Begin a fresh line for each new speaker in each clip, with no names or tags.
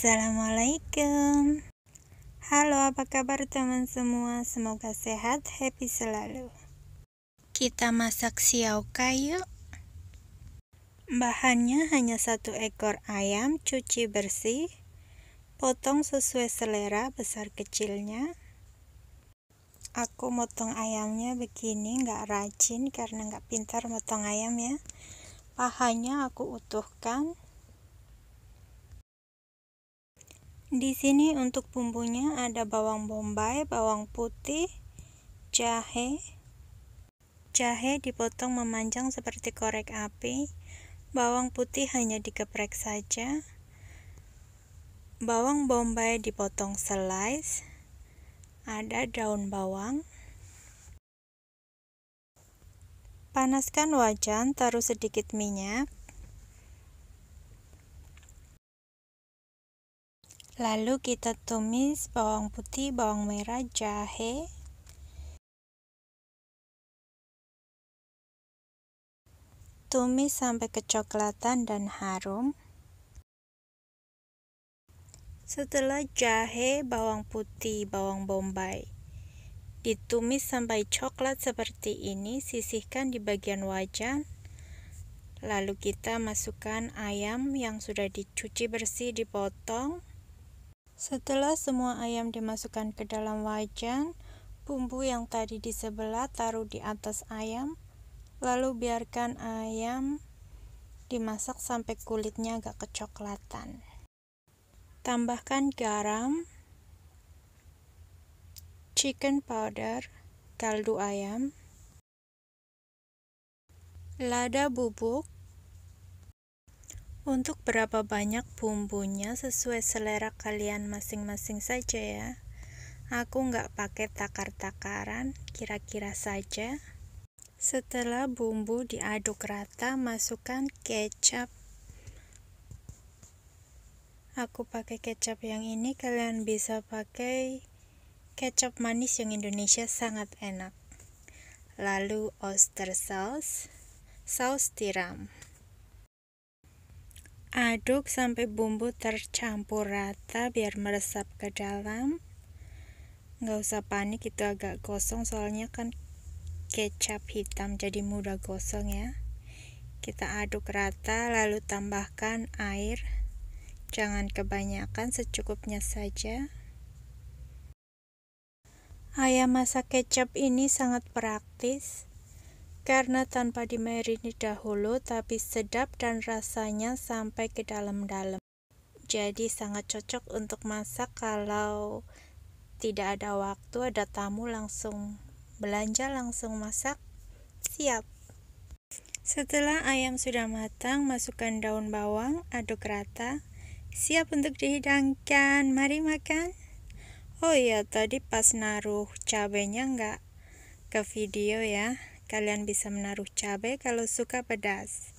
Assalamualaikum Halo apa kabar teman semua Semoga sehat, happy selalu Kita masak siau kayu Bahannya hanya satu ekor ayam cuci bersih Potong sesuai selera besar kecilnya Aku motong ayamnya begini gak rajin karena gak pintar motong ayam ya Pahanya aku utuhkan Di sini untuk bumbunya ada bawang bombay, bawang putih, jahe. Jahe dipotong memanjang seperti korek api. Bawang putih hanya digeprek saja. Bawang bombay dipotong slice. Ada daun bawang. Panaskan wajan, taruh sedikit minyak. Lalu kita tumis bawang putih, bawang merah, jahe, tumis sampai kecoklatan dan harum. Setelah jahe, bawang putih, bawang bombay ditumis sampai coklat seperti ini, sisihkan di bagian wajan. Lalu kita masukkan ayam yang sudah dicuci bersih dipotong. Setelah semua ayam dimasukkan ke dalam wajan, bumbu yang tadi di sebelah taruh di atas ayam, lalu biarkan ayam dimasak sampai kulitnya agak kecoklatan. Tambahkan garam, chicken powder, kaldu ayam, lada bubuk, untuk berapa banyak bumbunya sesuai selera kalian masing-masing saja ya. Aku nggak pakai takar-takaran, kira-kira saja. Setelah bumbu diaduk rata, masukkan kecap. Aku pakai kecap yang ini, kalian bisa pakai kecap manis yang Indonesia sangat enak. Lalu oyster sauce, saus tiram. Aduk sampai bumbu tercampur rata biar meresap ke dalam. Nggak usah panik itu agak gosong soalnya kan kecap hitam jadi mudah gosong ya. Kita aduk rata lalu tambahkan air. Jangan kebanyakan secukupnya saja. Ayam masak kecap ini sangat praktis karena tanpa dimarini dahulu tapi sedap dan rasanya sampai ke dalam-dalam. Jadi sangat cocok untuk masak kalau tidak ada waktu, ada tamu langsung belanja langsung masak. Siap. Setelah ayam sudah matang, masukkan daun bawang, aduk rata. Siap untuk dihidangkan. Mari makan. Oh iya, tadi pas naruh cabenya nggak ke video ya. Kalian bisa menaruh cabai kalau suka pedas.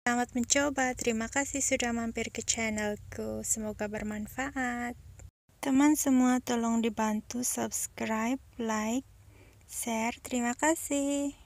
Selamat mencoba, terima kasih sudah mampir ke channelku. Semoga bermanfaat. Teman semua tolong dibantu subscribe, like, share. Terima kasih.